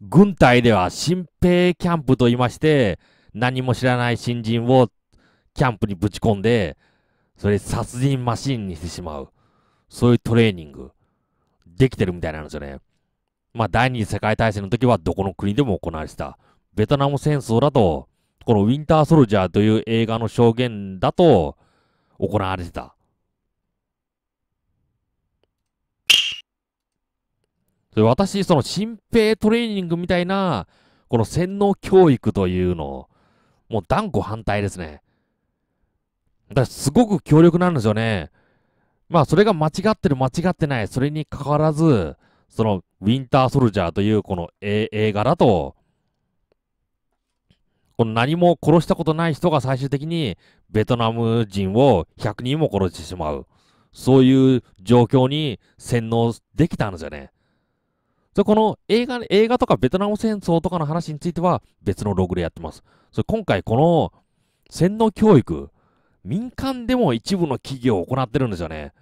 軍隊では新兵キャンプと言いまして、何も知らない新人をキャンプにぶち込んで、それ殺人マシンにしてしまう。そういうトレーニング、できてるみたいなんですよね。まあ、第二次世界大戦の時はどこの国でも行われてた。ベトナム戦争だと、このウィンターソルジャーという映画の証言だと、行われてた。私、その新兵トレーニングみたいな、この洗脳教育というのを、もう断固反対ですね。だからすごく強力なんですよね。まあ、それが間違ってる、間違ってない、それにかかわらず、その、ウィンターソルジャーというこの映画だと、この何も殺したことない人が最終的にベトナム人を100人も殺してしまう。そういう状況に洗脳できたんですよね。そこの映画、映画とかベトナム戦争とかの話については別のログでやってます。それ今回この洗脳教育、民間でも一部の企業を行ってるんですよね。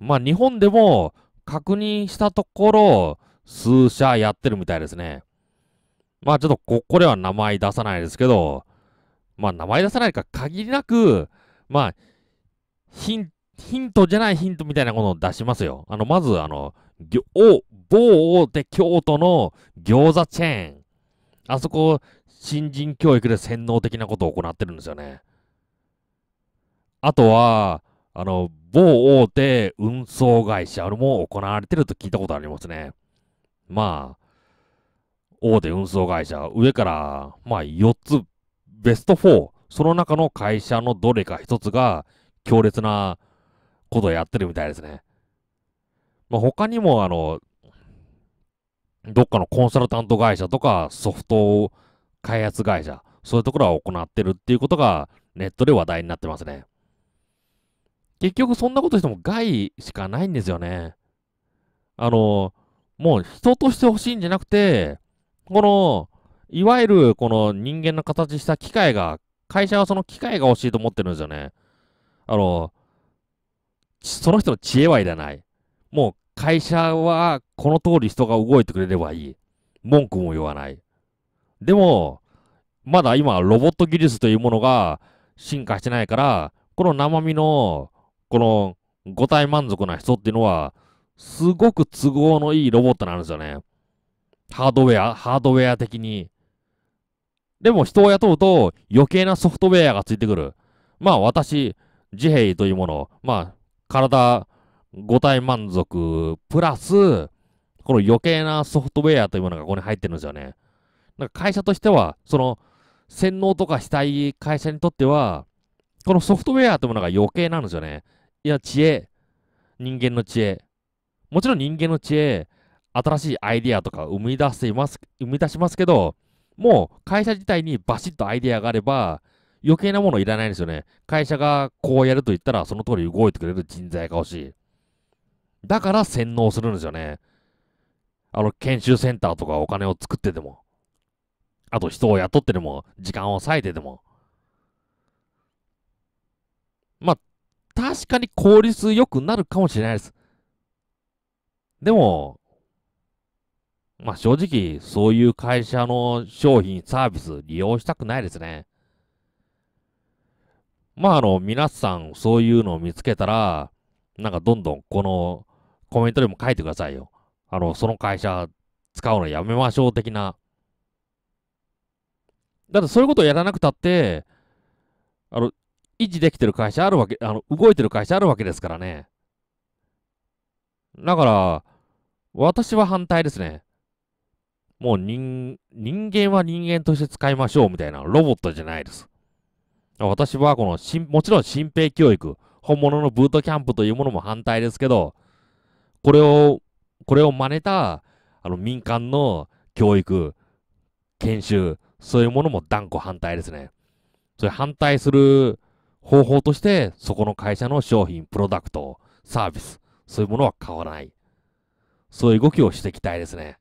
まあ日本でも確認したところ、数社やってるみたいですね。まあちょっとここでは名前出さないですけど、まあ名前出さないか限りなく、まあヒントじゃないヒントみたいなものを出しますよ。あの、まず、あの、お、某大手京都の餃子チェーン。あそこ、新人教育で洗脳的なことを行ってるんですよね。あとは、あの、某大手運送会社も行われてると聞いたことありますね。まあ、大手運送会社、上から、まあ4つ、ベスト4、その中の会社のどれか1つが強烈なことをやってるみたいですね。まあ、他にもあの、どっかのコンサルタント会社とかソフト開発会社、そういうところは行ってるっていうことがネットで話題になってますね。結局そんなことしても害しかないんですよね。あの、もう人として欲しいんじゃなくて、この、いわゆるこの人間の形した機械が、会社はその機械が欲しいと思ってるんですよね。あの、その人の知恵はいらない。もう会社はこの通り人が動いてくれればいい。文句も言わない。でも、まだ今、ロボット技術というものが進化してないから、この生身の、この、五体満足な人っていうのは、すごく都合のいいロボットなんですよね。ハードウェア、ハードウェア的に。でも人を雇うと余計なソフトウェアがついてくる。まあ私、自閉というもの、まあ体、5体満足、プラス、この余計なソフトウェアというものがここに入ってるんですよね。なんか会社としては、その、洗脳とかしたい会社にとっては、このソフトウェアというものが余計なんですよね。いや、知恵。人間の知恵。もちろん人間の知恵、新しいアイディアとか生み出います、生み出しますけど、もう会社自体にバシッとアイディアがあれば、余計なものいらないんですよね。会社がこうやると言ったら、その通り動いてくれる人材が欲しい。だから洗脳するんですよね。あの、研修センターとかお金を作ってでも。あと人を雇ってでも、時間を割いてでも。まあ、確かに効率良くなるかもしれないです。でも、まあ正直、そういう会社の商品、サービス利用したくないですね。まああの、皆さんそういうのを見つけたら、なんかどんどんこのコメントでも書いてくださいよ。あの、その会社使うのやめましょう的な。だってそういうことをやらなくたって、あの、維持できてる会社あるわけ、あの、動いてる会社あるわけですからね。だから、私は反対ですね。もう人、人間は人間として使いましょうみたいな、ロボットじゃないです。私はこの、もちろん新兵教育、本物のブートキャンプというものも反対ですけど、これを、これを真似た、あの、民間の教育、研修、そういうものも断固反対ですね。それ反対する方法として、そこの会社の商品、プロダクト、サービス、そういうものは変わらない。そういう動きをしていきたいですね。